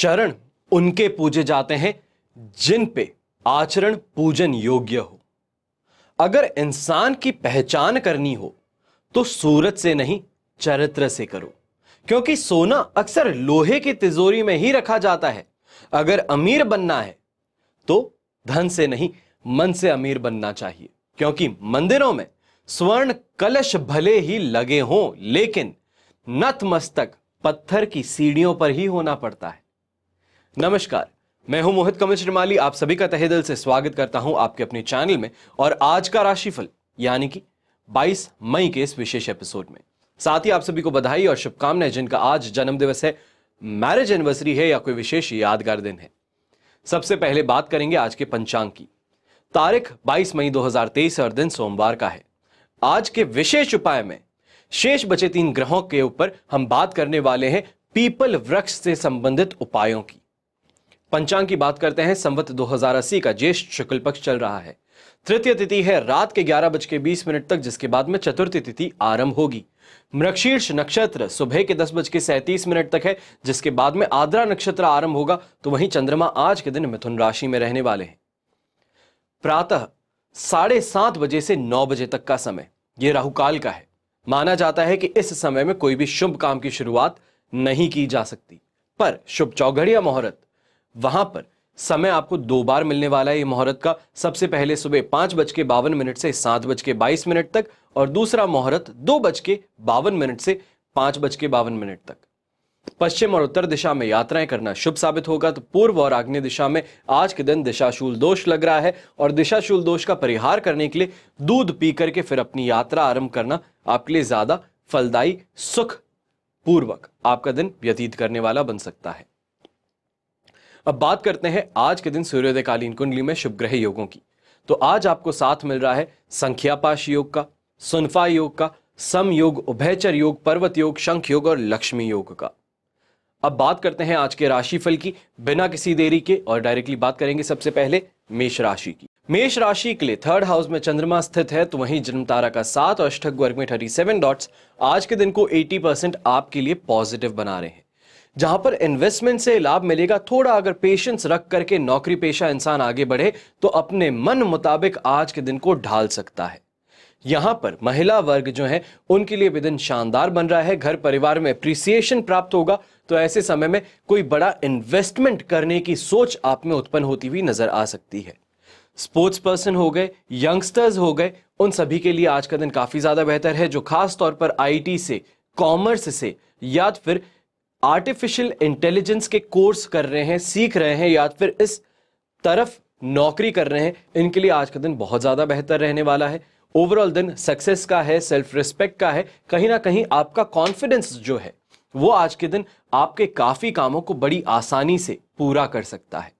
चरण उनके पूजे जाते हैं जिन पे आचरण पूजन योग्य हो अगर इंसान की पहचान करनी हो तो सूरत से नहीं चरित्र से करो क्योंकि सोना अक्सर लोहे की तिजोरी में ही रखा जाता है अगर अमीर बनना है तो धन से नहीं मन से अमीर बनना चाहिए क्योंकि मंदिरों में स्वर्ण कलश भले ही लगे हों लेकिन नतमस्तक पत्थर की सीढ़ियों पर ही होना पड़ता है नमस्कार मैं हूं मोहित कमल श्रीमाली आप सभी का तहे दिल से स्वागत करता हूं आपके अपने चैनल में और आज का राशिफल यानी कि 22 मई के इस विशेष एपिसोड में साथ ही आप सभी को बधाई और शुभकामनाएं जिनका आज जन्मदिवस है मैरिज एनिवर्सरी है या कोई विशेष यादगार दिन है सबसे पहले बात करेंगे आज के पंचांग की तारीख 22 मई 2023 और दिन सोमवार का है आज के विशेष उपाय में शेष बचे तीन ग्रहों के ऊपर हम बात करने वाले हैं पीपल वृक्ष से संबंधित उपायों की पंचांग की बात करते हैं संवत दो का ज्येष्ठ शुक्ल पक्ष चल रहा है तृतीय तिथि है रात के ग्यारह बज के बीस मिनट तक जिसके बाद में चतुर्थी तिथि आरंभ होगी मृक्षीर्ष नक्षत्र सुबह के दस बज के सैंतीस मिनट तक है जिसके बाद में आद्रा नक्षत्र आरंभ होगा तो वहीं चंद्रमा आज के दिन मिथुन राशि में रहने वाले हैं प्रातः साढ़े सात बजे से नौ बजे तक का समय यह राहुकाल का है माना जाता है कि इस समय में कोई भी शुभ काम की शुरुआत नहीं की जा सकती पर शुभ चौघड़िया मुहूर्त वहां पर समय आपको दो बार मिलने वाला है ये मुहूर्त का सबसे पहले सुबह पांच बज के बावन मिनट से सात बज के बाईस मिनट तक और दूसरा मुहूर्त दो बज के बावन मिनट से पांच बज के बावन मिनट तक पश्चिम और उत्तर दिशा में यात्राएं करना शुभ साबित होगा तो पूर्व और आग्नेय दिशा में आज के दिन दिशाशूल दोष लग रहा है और दिशाशूल दोष का परिहार करने के लिए दूध पी करके फिर अपनी यात्रा आरंभ करना आपके लिए ज्यादा फलदायी सुख पूर्वक आपका दिन व्यतीत करने वाला बन सकता है अब बात करते हैं आज के दिन सूर्योदयकालीन कुंडली में शुभ ग्रह योगों की तो आज आपको साथ मिल रहा है संख्यापाश योग का सुनफा योग का सम योग उभयचर योग पर्वत योग शंख योग और लक्ष्मी योग का अब बात करते हैं आज के राशिफल की बिना किसी देरी के और डायरेक्टली बात करेंगे सबसे पहले मेष राशि की मेष राशि के लिए थर्ड हाउस में चंद्रमा स्थित है तो वहीं जन्म तारा का सात और अष्टक वर्ग में थर्टी सेवन डॉट्स आज के दिन को 80 परसेंट आपके लिए पॉजिटिव बना रहे हैं जहां पर इन्वेस्टमेंट से लाभ मिलेगा थोड़ा अगर पेशेंस रख करके नौकरी पेशा इंसान आगे बढ़े तो अपने मन मुताबिक आज के दिन को ढाल सकता है यहां पर महिला वर्ग जो है उनके लिए भी दिन शानदार बन रहा है घर परिवार में अप्रिसिएशन प्राप्त होगा तो ऐसे समय में कोई बड़ा इन्वेस्टमेंट करने की सोच आप में उत्पन्न होती हुई नजर आ सकती है स्पोर्ट्स पर्सन हो गए यंगस्टर्स हो गए उन सभी के लिए आज का दिन काफी ज्यादा बेहतर है जो खास तौर पर आईटी से कॉमर्स से या तो फिर आर्टिफिशियल इंटेलिजेंस के कोर्स कर रहे हैं सीख रहे हैं या फिर इस तरफ नौकरी कर रहे हैं इनके लिए आज का दिन बहुत ज़्यादा बेहतर रहने वाला है ओवरऑल दिन सक्सेस का है सेल्फ रिस्पेक्ट का है कहीं ना कहीं आपका कॉन्फिडेंस जो है वो आज के दिन आपके काफ़ी कामों को बड़ी आसानी से पूरा कर सकता है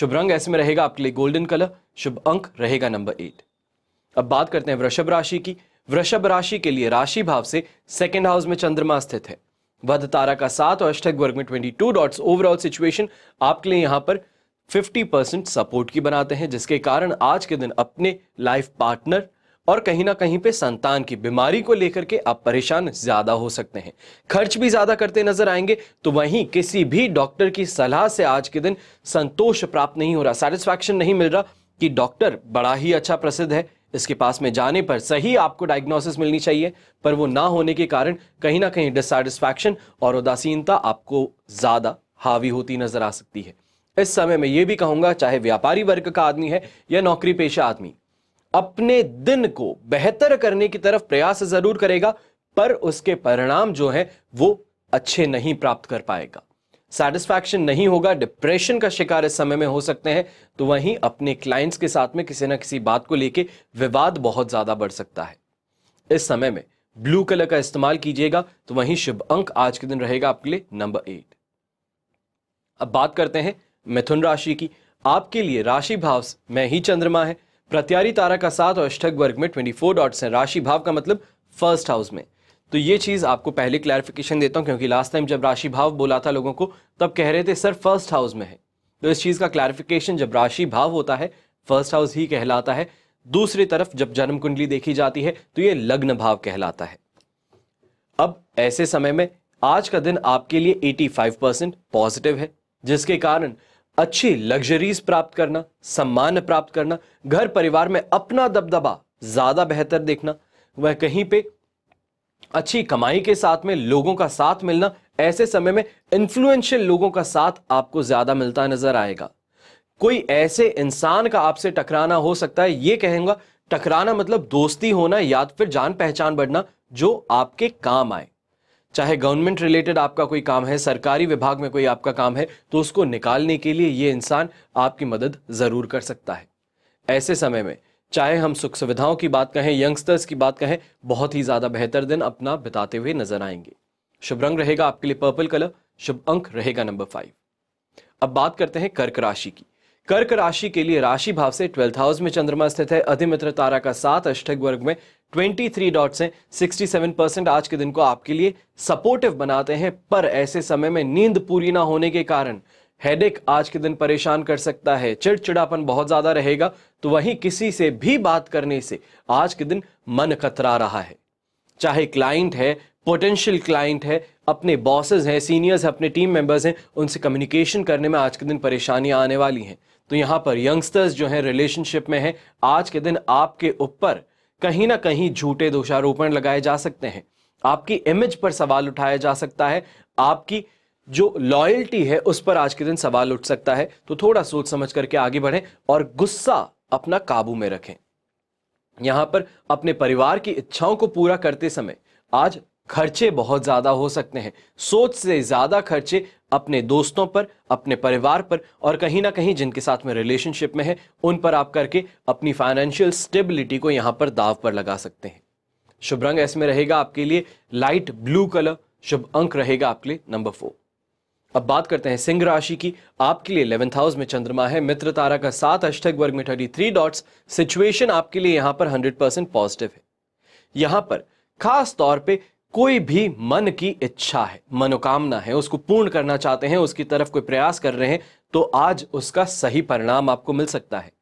शुभ रंग ऐसे में रहेगा आपके लिए गोल्डन कलर शुभ अंक रहेगा नंबर एट अब बात करते हैं वृषभ राशि की वृषभ राशि के लिए राशि भाव से सेकेंड हाउस में चंद्रमा स्थित है वध तारा का सात और अष्टक वर्ग में twenty two dots overall situation आपके लिए यहाँ पर फिफ्टी परसेंट सपोर्ट की बनाते हैं जिसके कारण आज के दिन अपने लाइफ पार्टनर और कहीं ना कहीं पे संतान की बीमारी को लेकर के आप परेशान ज्यादा हो सकते हैं खर्च भी ज्यादा करते नजर आएंगे तो वहीं किसी भी डॉक्टर की सलाह से आज के दिन संतोष प्राप्त नहीं हो रहा सेटिस्फैक्शन नहीं मिल रहा कि डॉक्टर बड़ा ही अच्छा प्रसिद्ध है इसके पास में जाने पर सही आपको डायग्नोसिस मिलनी चाहिए पर वो ना होने के कारण कहीं ना कहीं डिससेटिस्फैक्शन और उदासीनता आपको ज़्यादा हावी होती नज़र आ सकती है इस समय मैं ये भी कहूँगा चाहे व्यापारी वर्ग का आदमी है या नौकरी पेशा आदमी अपने दिन को बेहतर करने की तरफ प्रयास ज़रूर करेगा पर उसके परिणाम जो है वो अच्छे नहीं प्राप्त कर पाएगा सेटिस्फैक्शन नहीं होगा डिप्रेशन का शिकार इस समय में हो सकते हैं तो वहीं अपने क्लाइंट्स के साथ में किसी ना किसी बात को लेके विवाद बहुत ज़्यादा बढ़ सकता है इस समय में ब्लू कलर का इस्तेमाल कीजिएगा तो वहीं शुभ अंक आज के दिन रहेगा आपके लिए नंबर एट अब बात करते हैं मिथुन राशि की आपके लिए राशि भाव में ही चंद्रमा है प्रत्यारी तारा का साथ और अष्टक वर्ग में ट्वेंटी फोर डॉट्स हैं राशि भाव का मतलब फर्स्ट हाउस में तो ये चीज़ आपको पहले क्लैरिफिकेशन देता हूँ क्योंकि लास्ट टाइम जब राशि भाव बोला था लोगों को तब कह रहे थे सर फर्स्ट हाउस में है तो इस चीज़ का क्लैरिफिकेशन जब राशि भाव होता है फर्स्ट हाउस ही कहलाता है दूसरी तरफ जब जन्म कुंडली देखी जाती है तो ये लग्न भाव कहलाता है अब ऐसे समय में आज का दिन आपके लिए 85 परसेंट पॉजिटिव है जिसके कारण अच्छी लग्जरीज प्राप्त करना सम्मान प्राप्त करना घर परिवार में अपना दबदबा ज्यादा बेहतर देखना वह कहीं पे अच्छी कमाई के साथ में लोगों का साथ मिलना ऐसे समय में इन्फ्लुएंशियल लोगों का साथ आपको ज्यादा मिलता नजर आएगा कोई ऐसे इंसान का आपसे टकराना हो सकता है ये कहूंगा टकराना मतलब दोस्ती होना या फिर जान पहचान बढ़ना जो आपके काम आए चाहे गवर्नमेंट रिलेटेड आपका कोई काम है सरकारी विभाग में कोई आपका काम है तो उसको निकालने के लिए ये इंसान आपकी मदद जरूर कर सकता है ऐसे समय में चाहे हम सुख सुविधाओं की बात कहें यंगस्टर्स की बात कहें बहुत ही ज़्यादा बेहतर दिन अपना बिताते हुए नजर आएंगे शुभ रंग रहेगा आपके लिए पर्पल कलर शुभ अंक रहेगा नंबर फाइव अब बात करते हैं कर्क राशि की कर्क राशि के लिए राशि भाव से ट्वेल्थ हाउस में चंद्रमा स्थित है अधिमित्र तारा का साथ अष्टक वर्ग में 23 डॉट्स हैं 67 परसेंट आज के दिन को आपके लिए सपोर्टिव बनाते हैं पर ऐसे समय में नींद पूरी ना होने के कारण हेडेक आज के दिन परेशान कर सकता है चिड़चिड़ापन बहुत ज़्यादा रहेगा तो वहीं किसी से भी बात करने से आज के दिन मन कतरा रहा है चाहे क्लाइंट है पोटेंशियल क्लाइंट है अपने बॉसेस हैं सीनियर्स हैं अपने टीम मेंबर्स हैं उनसे कम्युनिकेशन करने में आज के दिन परेशानियां आने वाली हैं तो यहाँ पर यंगस्टर्स जो हैं रिलेशनशिप में हैं आज के दिन आपके ऊपर कहीं ना कहीं झूठे दोषारोपण लगाए जा सकते हैं आपकी इमेज पर सवाल उठाया जा सकता है आपकी जो लॉयल्टी है उस पर आज के दिन सवाल उठ सकता है तो थोड़ा सोच समझ करके आगे बढ़ें और गुस्सा अपना काबू में रखें यहां पर अपने परिवार की इच्छाओं को पूरा करते समय आज खर्चे बहुत ज्यादा हो सकते हैं सोच से ज्यादा खर्चे अपने दोस्तों पर अपने परिवार पर और कहीं ना कहीं जिनके साथ में रिलेशनशिप में है उन पर आप करके अपनी फाइनेंशियल स्टेबिलिटी को यहां पर दाव पर लगा सकते हैं शुभ रंग ऐसे में रहेगा आपके लिए लाइट ब्लू कलर शुभ अंक रहेगा आपके लिए नंबर फोर अब बात करते हैं सिंह राशि की आपके लिए इलेवेंथ हाउस में चंद्रमा है मित्र तारा का सात अष्टक वर्ग में थर्टी थ्री डॉट्स सिचुएशन आपके लिए यहां पर हंड्रेड परसेंट पॉजिटिव है यहां पर खास तौर पे कोई भी मन की इच्छा है मनोकामना है उसको पूर्ण करना चाहते हैं उसकी तरफ कोई प्रयास कर रहे हैं तो आज उसका सही परिणाम आपको मिल सकता है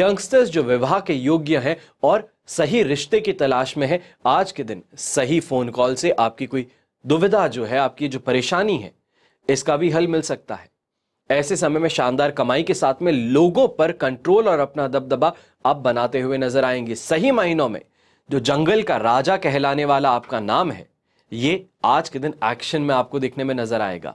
यंगस्टर्स जो विवाह के योग्य हैं और सही रिश्ते की तलाश में है आज के दिन सही फोन कॉल से आपकी कोई दुविधा जो है आपकी जो परेशानी है इसका भी हल मिल सकता है ऐसे समय में शानदार कमाई के साथ में लोगों पर कंट्रोल और अपना दबदबा आप बनाते हुए नजर आएंगे सही महीनों में जो जंगल का राजा कहलाने वाला आपका नाम है ये आज के दिन एक्शन में आपको देखने में नजर आएगा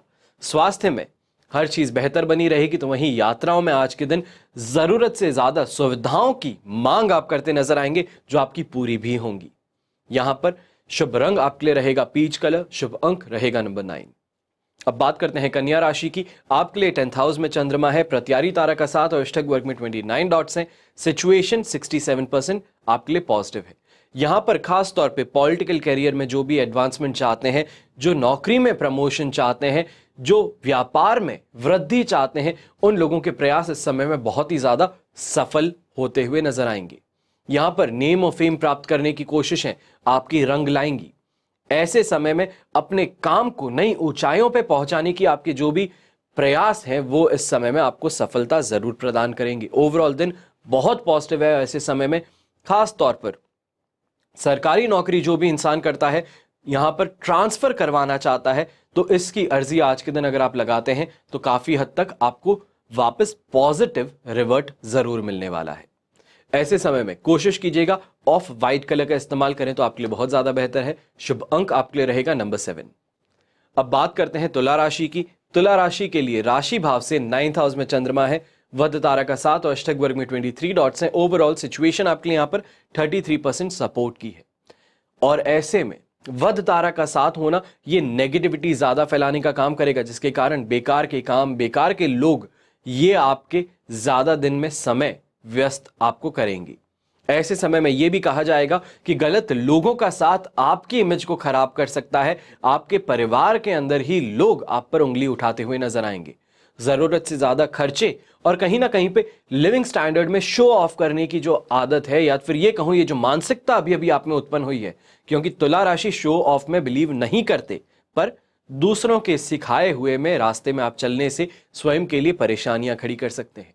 स्वास्थ्य में हर चीज बेहतर बनी रहेगी तो वहीं यात्राओं में आज के दिन जरूरत से ज्यादा सुविधाओं की मांग आप करते नजर आएंगे जो आपकी पूरी भी होंगी यहां पर शुभ रंग आपके लिए रहेगा पीच कलर शुभ अंक रहेगा नंबर नाइन अब बात करते हैं कन्या राशि की आपके लिए टेंथ हाउस में चंद्रमा है प्रत्यारी तारा का साथ और अष्टक वर्ग में ट्वेंटी नाइन डॉट्स हैं सिचुएशन सिक्सटी सेवन परसेंट आपके लिए पॉजिटिव है यहाँ पर खास तौर पे पॉलिटिकल करियर में जो भी एडवांसमेंट चाहते हैं जो नौकरी में प्रमोशन चाहते हैं जो व्यापार में वृद्धि चाहते हैं उन लोगों के प्रयास इस समय में बहुत ही ज़्यादा सफल होते हुए नजर आएंगे यहाँ पर नेम और फेम प्राप्त करने की कोशिशें आपकी रंग लाएंगी ऐसे समय में अपने काम को नई ऊंचाइयों पर पहुंचाने की आपके जो भी प्रयास हैं वो इस समय में आपको सफलता ज़रूर प्रदान करेंगे ओवरऑल दिन बहुत पॉजिटिव है ऐसे समय में खास तौर पर सरकारी नौकरी जो भी इंसान करता है यहां पर ट्रांसफ़र करवाना चाहता है तो इसकी अर्जी आज के दिन अगर आप लगाते हैं तो काफ़ी हद तक आपको वापस पॉजिटिव रिवर्ट ज़रूर मिलने वाला है ऐसे समय में कोशिश कीजिएगा ऑफ व्हाइट कलर का इस्तेमाल करें तो आपके लिए बहुत ज्यादा बेहतर है शुभ अंक आपके लिए रहेगा नंबर सेवन अब बात करते हैं तुला राशि की तुला राशि के लिए राशि भाव से नाइन्थ हाउस में चंद्रमा है वध तारा का सात और अष्टक वर्ग में ट्वेंटी थ्री डॉट्स हैं ओवरऑल सिचुएशन आपके लिए यहाँ पर थर्टी थ्री परसेंट सपोर्ट की है और ऐसे में वध तारा का साथ होना ये नेगेटिविटी ज्यादा फैलाने का काम करेगा जिसके कारण बेकार के काम बेकार के लोग ये आपके ज्यादा दिन में समय व्यस्त आपको करेंगी ऐसे समय में यह भी कहा जाएगा कि गलत लोगों का साथ आपकी इमेज को खराब कर सकता है आपके परिवार के अंदर ही लोग आप पर उंगली उठाते हुए नजर आएंगे जरूरत से ज्यादा खर्चे और कहीं ना कहीं पे लिविंग स्टैंडर्ड में शो ऑफ करने की जो आदत है या फिर ये कहूं ये जो मानसिकता अभी अभी आप में उत्पन्न हुई है क्योंकि तुला राशि शो ऑफ में बिलीव नहीं करते पर दूसरों के सिखाए हुए में रास्ते में आप चलने से स्वयं के लिए परेशानियां खड़ी कर सकते हैं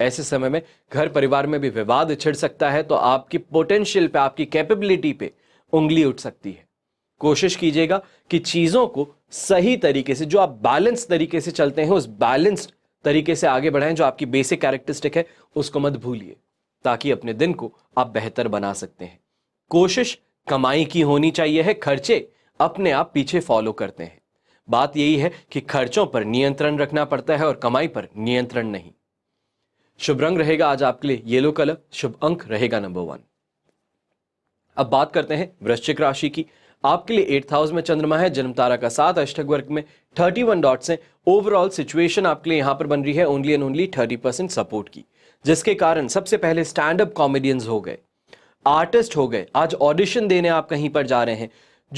ऐसे समय में घर परिवार में भी विवाद छिड़ सकता है तो आपकी पोटेंशियल पे आपकी कैपेबिलिटी पे उंगली उठ सकती है कोशिश कीजिएगा कि चीज़ों को सही तरीके से जो आप बैलेंस तरीके से चलते हैं उस बैलेंस्ड तरीके से आगे बढ़ाएं जो आपकी बेसिक कैरेक्टरिस्टिक है उसको मत भूलिए ताकि अपने दिन को आप बेहतर बना सकते हैं कोशिश कमाई की होनी चाहिए है खर्चे अपने आप पीछे फॉलो करते हैं बात यही है कि खर्चों पर नियंत्रण रखना पड़ता है और कमाई पर नियंत्रण नहीं शुभ रंग रहेगा आज आपके लिए येलो कलर शुभ अंक रहेगा नंबर वन अब बात करते हैं वृश्चिक राशि की आपके लिए एट्थ हाउस में चंद्रमा है जन्म तारा का साथ अष्टक वर्ग में थर्टी वन डॉट्स हैं ओवरऑल सिचुएशन आपके लिए यहां पर बन रही है only and only thirty percent support की जिसके कारण सबसे पहले स्टैंड अप कॉमेडियंस हो गए आर्टिस्ट हो गए आज ऑडिशन देने आप कहीं पर जा रहे हैं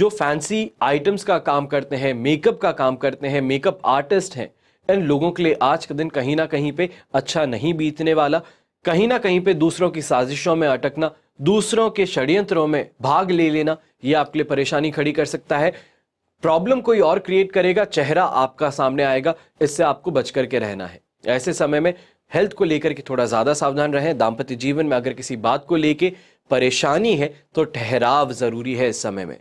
जो फैंसी आइटम्स का काम करते हैं मेकअप का काम करते हैं मेकअप आर्टिस्ट हैं लोगों के लिए आज का दिन कहीं ना कहीं पे अच्छा नहीं बीतने वाला कहीं ना कहीं पे दूसरों की साजिशों में अटकना दूसरों के षड्यंत्रों में भाग ले लेना ये आपके लिए परेशानी खड़ी कर सकता है प्रॉब्लम कोई और क्रिएट करेगा चेहरा आपका सामने आएगा इससे आपको बच करके रहना है ऐसे समय में हेल्थ को लेकर के थोड़ा ज़्यादा सावधान रहें दाम्पत्य जीवन में अगर किसी बात को लेके परेशानी है तो ठहराव ज़रूरी है इस समय में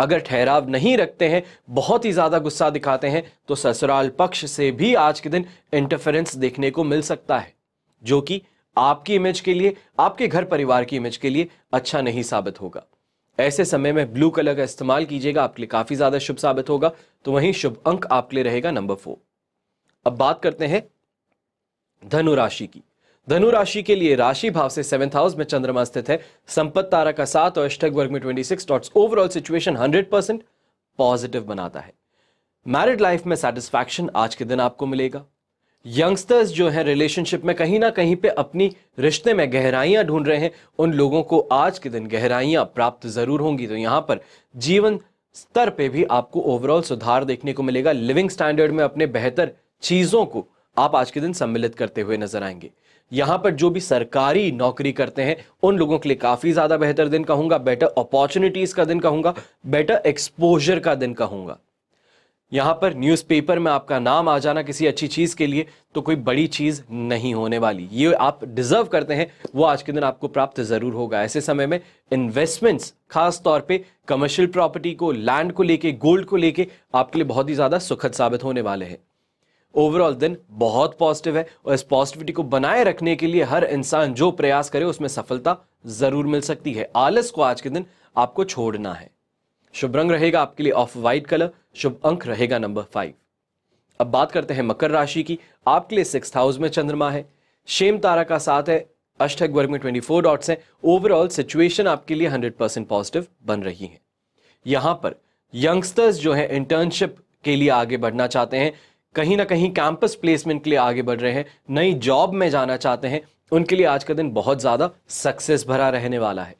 अगर ठहराव नहीं रखते हैं बहुत ही ज़्यादा गुस्सा दिखाते हैं तो ससुराल पक्ष से भी आज के दिन इंटरफेरेंस देखने को मिल सकता है जो कि आपकी इमेज के लिए आपके घर परिवार की इमेज के लिए अच्छा नहीं साबित होगा ऐसे समय में ब्लू कलर का इस्तेमाल कीजिएगा आपके लिए काफ़ी ज़्यादा शुभ साबित होगा तो वहीं शुभ अंक आपके लिए रहेगा नंबर फोर अब बात करते हैं धनुराशि की धनु राशि के लिए राशि भाव से सेवेंथ हाउस में चंद्रमा स्थित है संपत्त तारा का साथ और अष्टक वर्ग में twenty six dots overall situation hundred percent positive बनाता है मैरिड लाइफ में सेटिस्फैक्शन आज के दिन आपको मिलेगा यंगस्टर्स जो है रिलेशनशिप में कहीं ना कहीं पे अपनी रिश्ते में गहराइयां ढूंढ रहे हैं उन लोगों को आज के दिन गहराइयां प्राप्त जरूर होंगी तो यहां पर जीवन स्तर पे भी आपको ओवरऑल सुधार देखने को मिलेगा लिविंग स्टैंडर्ड में अपने बेहतर चीजों को आप आज के दिन सम्मिलित करते हुए नजर आएंगे यहां पर जो भी सरकारी नौकरी करते हैं उन लोगों के लिए काफ़ी ज़्यादा बेहतर दिन कहूंगा बेटर अपॉर्चुनिटीज़ का दिन कहूंगा बेटर एक्सपोजर का दिन कहूंगा यहां पर न्यूज़पेपर में आपका नाम आ जाना किसी अच्छी चीज़ के लिए तो कोई बड़ी चीज़ नहीं होने वाली ये आप डिज़र्व करते हैं वो आज के दिन आपको प्राप्त ज़रूर होगा ऐसे समय में इन्वेस्टमेंट्स खास तौर पे कमर्शियल प्रॉपर्टी को लैंड को लेके गोल्ड को लेके आपके लिए बहुत ही ज़्यादा सुखद साबित होने वाले हैं ओवरऑल दिन बहुत पॉजिटिव है और इस पॉजिटिविटी को बनाए रखने के लिए हर इंसान जो प्रयास करे उसमें सफलता जरूर मिल सकती है आलस को आज के दिन आपको छोड़ना है शुभ रंग रहेगा आपके लिए ऑफ वाइट कलर शुभ अंक रहेगा नंबर फाइव अब बात करते हैं मकर राशि की आपके लिए सिक्स हाउस में चंद्रमा है शेम तारा का साथ है अष्टक वर्ग में ट्वेंटी फोर डॉट्स हैं ओवरऑल सिचुएशन आपके लिए हंड्रेड परसेंट पॉजिटिव बन रही है यहां पर यंगस्टर्स जो है इंटर्नशिप के लिए आगे बढ़ना चाहते हैं कहीं ना कहीं कैंपस प्लेसमेंट के लिए आगे बढ़ रहे हैं नई जॉब में जाना चाहते हैं उनके लिए आज का दिन बहुत ज़्यादा सक्सेस भरा रहने वाला है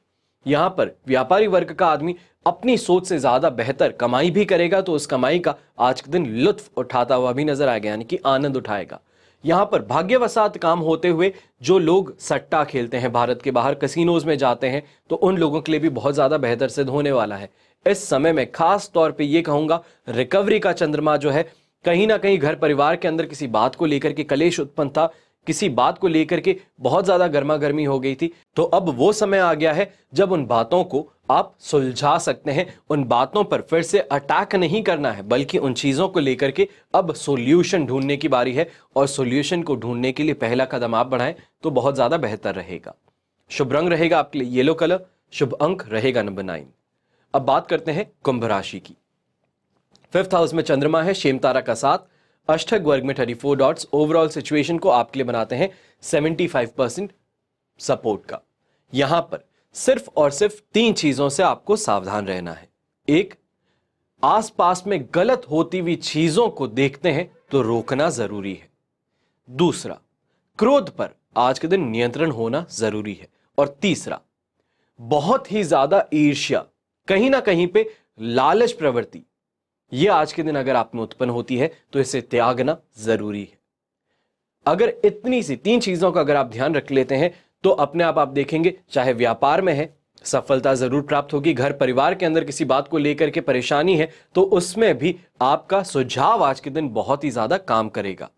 यहाँ पर व्यापारी वर्ग का आदमी अपनी सोच से ज़्यादा बेहतर कमाई भी करेगा तो उस कमाई का आज के दिन लुत्फ उठाता हुआ भी नजर आएगा यानी कि आनंद उठाएगा यहाँ पर भाग्यवसात काम होते हुए जो लोग सट्टा खेलते हैं भारत के बाहर कसिनोज में जाते हैं तो उन लोगों के लिए भी बहुत ज़्यादा बेहतर सिद्ध होने वाला है इस समय में खास तौर पे ये कहूंगा रिकवरी का चंद्रमा जो है कहीं ना कहीं घर परिवार के अंदर किसी बात को लेकर के कलेश उत्पन्न था किसी बात को लेकर के बहुत ज्यादा गर्मा गर्मी हो गई थी तो अब वो समय आ गया है जब उन बातों को आप सुलझा सकते हैं उन बातों पर फिर से अटैक नहीं करना है बल्कि उन चीज़ों को लेकर के अब सॉल्यूशन ढूंढने की बारी है और सॉल्यूशन को ढूंढने के लिए पहला कदम आप बढ़ाएं तो बहुत ज़्यादा बेहतर रहेगा शुभ रंग रहेगा आपके लिए येलो कलर शुभ अंक रहेगा नंबर नाइन अब बात करते हैं कुंभ राशि की फिफ्थ हाउस में चंद्रमा है शेम तारा का साथ अष्टक वर्ग में thirty four dots overall situation को आपके लिए बनाते हैं सेवेंटी फाइव परसेंट सपोर्ट का यहां पर सिर्फ और सिर्फ तीन चीजों से आपको सावधान रहना है एक आसपास में गलत होती हुई चीजों को देखते हैं तो रोकना जरूरी है दूसरा क्रोध पर आज के दिन नियंत्रण होना जरूरी है और तीसरा बहुत ही ज्यादा ईर्ष्या कहीं ना कहीं पे लालच प्रवृत्ति ये आज के दिन अगर आप में उत्पन्न होती है तो इसे त्यागना जरूरी है अगर इतनी सी तीन चीजों का अगर आप ध्यान रख लेते हैं तो अपने आप आप देखेंगे चाहे व्यापार में है सफलता जरूर प्राप्त होगी घर परिवार के अंदर किसी बात को लेकर के परेशानी है तो उसमें भी आपका सुझाव आज के दिन बहुत ही ज्यादा काम करेगा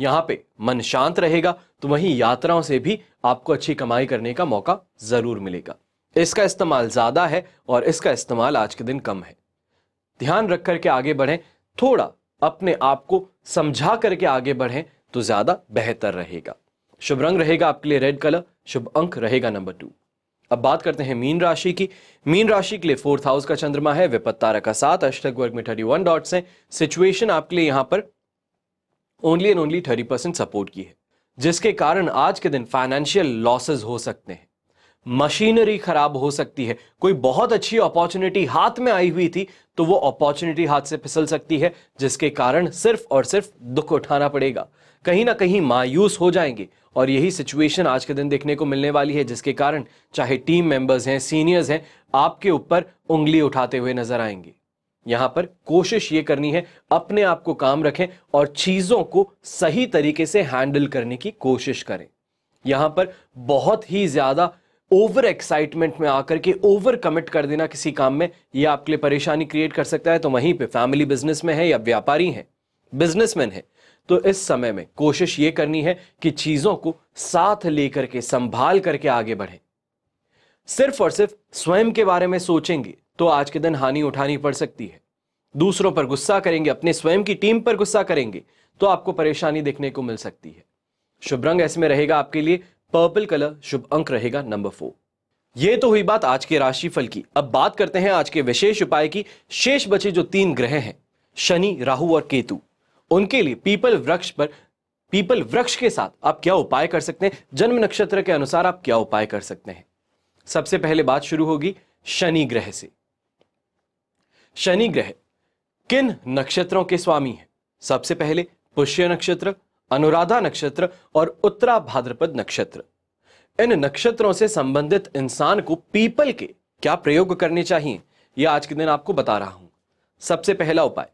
यहां पे मन शांत रहेगा तो वहीं यात्राओं से भी आपको अच्छी कमाई करने का मौका जरूर मिलेगा इसका इस्तेमाल ज्यादा है और इसका इस्तेमाल आज के दिन कम है ध्यान रख करके आगे बढ़ें थोड़ा अपने आप को समझा करके आगे बढ़ें तो ज़्यादा बेहतर रहेगा शुभ रंग रहेगा आपके लिए रेड कलर शुभ अंक रहेगा नंबर टू अब बात करते हैं मीन राशि की मीन राशि के लिए फोर्थ हाउस का चंद्रमा है विपत तारा का सात अष्टक वर्ग में थर्टी वन डॉट्स हैं सिचुएशन आपके लिए यहां पर only and only thirty percent support की है जिसके कारण आज के दिन फाइनेंशियल लॉसेज हो सकते हैं मशीनरी खराब हो सकती है कोई बहुत अच्छी अपॉर्चुनिटी हाथ में आई हुई थी तो वो अपॉर्चुनिटी हाथ से फिसल सकती है जिसके कारण सिर्फ और सिर्फ दुख उठाना पड़ेगा कहीं ना कहीं मायूस हो जाएंगे और यही सिचुएशन आज के दिन देखने को मिलने वाली है जिसके कारण चाहे टीम मेंबर्स हैं सीनियर्स हैं आपके ऊपर उंगली उठाते हुए नजर आएंगे यहां पर कोशिश ये करनी है अपने आप को काम रखें और चीजों को सही तरीके से हैंडल करने की कोशिश करें यहां पर बहुत ही ज्यादा ओवर एक्साइटमेंट में आकर के ओवर कमिट कर देना किसी काम में ये आपके लिए परेशानी क्रिएट कर सकता है तो वहीं पे फैमिली बिजनेस में है या व्यापारी है बिजनेसमैन है तो इस समय में कोशिश ये करनी है कि चीजों को साथ लेकर के संभाल करके आगे बढ़े सिर्फ और सिर्फ स्वयं के बारे में सोचेंगे तो आज के दिन हानि उठानी पड़ सकती है दूसरों पर गुस्सा करेंगे अपने स्वयं की टीम पर गुस्सा करेंगे तो आपको परेशानी देखने को मिल सकती है शुभ रंग ऐसे में रहेगा आपके लिए पर्पल कलर शुभ अंक रहेगा नंबर फोर ये तो हुई बात आज के राशिफल की अब बात करते हैं आज के विशेष उपाय की शेष बचे जो तीन ग्रह हैं शनि राहु और केतु उनके लिए पीपल वृक्ष पर पीपल वृक्ष के साथ आप क्या उपाय कर सकते हैं जन्म नक्षत्र के अनुसार आप क्या उपाय कर सकते हैं सबसे पहले बात शुरू होगी शनि ग्रह से शनि ग्रह किन नक्षत्रों के स्वामी है सबसे पहले पुष्य नक्षत्र अनुराधा नक्षत्र और उत्तरा भाद्रपद नक्षत्र इन नक्षत्रों से संबंधित इंसान को पीपल के क्या प्रयोग करने चाहिए यह आज के दिन आपको बता रहा हूं सबसे पहला उपाय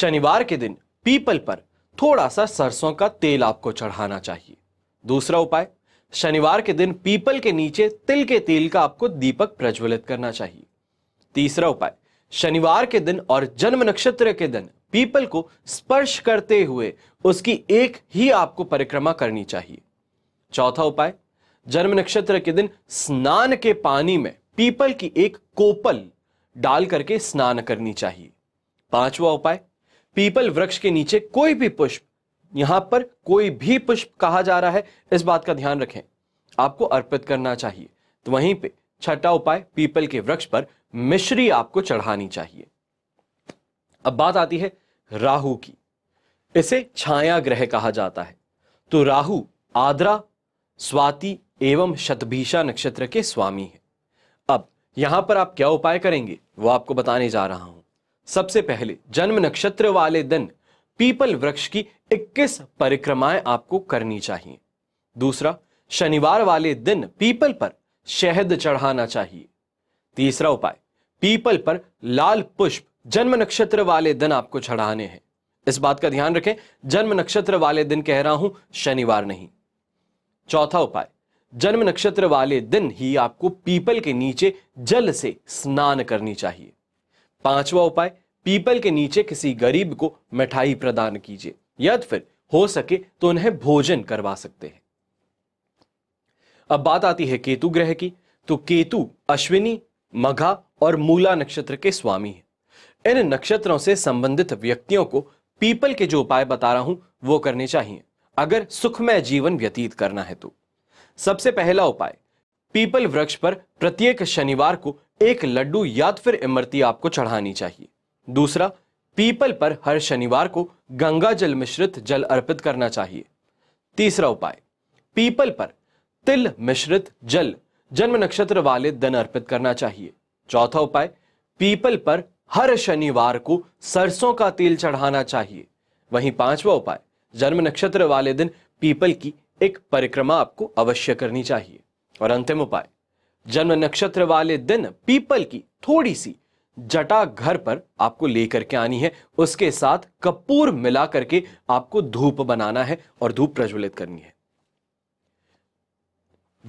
शनिवार के दिन पीपल पर थोड़ा सा सरसों का तेल आपको चढ़ाना चाहिए दूसरा उपाय शनिवार के दिन पीपल के नीचे तिल के तेल का आपको दीपक प्रज्वलित करना चाहिए तीसरा उपाय शनिवार के दिन और जन्म नक्षत्र के दिन पीपल को स्पर्श करते हुए उसकी एक ही आपको परिक्रमा करनी चाहिए चौथा उपाय जन्म नक्षत्र के दिन स्नान के पानी में पीपल की एक कोपल डाल करके स्नान करनी चाहिए पांचवा उपाय पीपल वृक्ष के नीचे कोई भी पुष्प यहां पर कोई भी पुष्प कहा जा रहा है इस बात का ध्यान रखें आपको अर्पित करना चाहिए तो वहीं पे छठा उपाय पीपल के वृक्ष पर मिश्री आपको चढ़ानी चाहिए अब बात आती है राहु की इसे छाया ग्रह कहा जाता है तो राहु आद्रा स्वाति एवं शतभीषा नक्षत्र के स्वामी है अब यहां पर आप क्या उपाय करेंगे वो आपको बताने जा रहा हूं सबसे पहले जन्म नक्षत्र वाले दिन पीपल वृक्ष की 21 परिक्रमाएं आपको करनी चाहिए दूसरा शनिवार वाले दिन पीपल पर शहद चढ़ाना चाहिए तीसरा उपाय पीपल पर लाल पुष्प जन्म नक्षत्र वाले दिन आपको चढ़ाने हैं इस बात का ध्यान रखें जन्म नक्षत्र वाले दिन कह रहा हूं शनिवार नहीं चौथा उपाय जन्म नक्षत्र वाले दिन ही आपको पीपल के नीचे जल से स्नान करनी चाहिए पांचवा उपाय पीपल के नीचे किसी गरीब को मिठाई प्रदान कीजिए या तो फिर हो सके तो उन्हें भोजन करवा सकते हैं अब बात आती है केतु ग्रह की तो केतु अश्विनी मघा और मूला नक्षत्र के स्वामी है इन नक्षत्रों से संबंधित व्यक्तियों को पीपल के जो उपाय बता रहा हूं वो करने चाहिए अगर सुखमय जीवन व्यतीत करना है तो सबसे पहला उपाय पीपल वृक्ष पर प्रत्येक शनिवार को एक लड्डू या तो फिर इमरती आपको चढ़ानी चाहिए दूसरा पीपल पर हर शनिवार को गंगा जल मिश्रित जल अर्पित करना चाहिए तीसरा उपाय पीपल पर तिल मिश्रित जल जन्म नक्षत्र वाले दिन अर्पित करना चाहिए चौथा उपाय पीपल पर हर शनिवार को सरसों का तेल चढ़ाना चाहिए वहीं पांचवा उपाय जन्म नक्षत्र वाले दिन पीपल की एक परिक्रमा आपको अवश्य करनी चाहिए और अंतिम उपाय जन्म नक्षत्र वाले दिन पीपल की थोड़ी सी जटा घर पर आपको लेकर के आनी है उसके साथ कपूर मिला करके आपको धूप बनाना है और धूप प्रज्वलित करनी है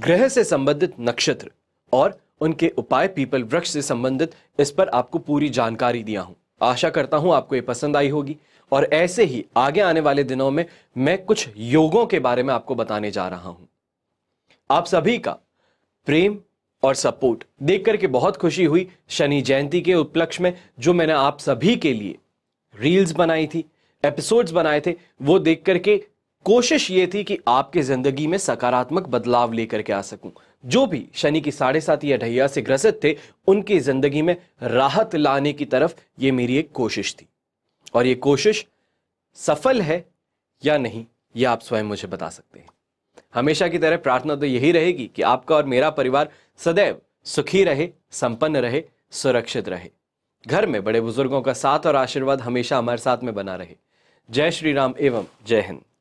ग्रह से संबंधित नक्षत्र और उनके उपाय पीपल वृक्ष से संबंधित इस पर आपको पूरी जानकारी दिया हूं आशा करता हूं आपको ये पसंद आई होगी और ऐसे ही आगे आने वाले दिनों में मैं कुछ योगों के बारे में आपको बताने जा रहा हूं आप सभी का प्रेम और सपोर्ट देख करके बहुत खुशी हुई शनि जयंती के उपलक्ष्य में जो मैंने आप सभी के लिए रील्स बनाई थी एपिसोड्स बनाए थे वो देख करके कोशिश ये थी कि आपके जिंदगी में सकारात्मक बदलाव लेकर के आ सकूं जो भी शनि की साढ़े सात या ढैया से ग्रसित थे उनकी जिंदगी में राहत लाने की तरफ ये मेरी एक कोशिश थी और ये कोशिश सफल है या नहीं यह आप स्वयं मुझे बता सकते हैं हमेशा की तरह प्रार्थना तो यही रहेगी कि आपका और मेरा परिवार सदैव सुखी रहे संपन्न रहे सुरक्षित रहे घर में बड़े बुजुर्गों का साथ और आशीर्वाद हमेशा हमारे साथ में बना रहे जय श्री राम एवं जय हिंद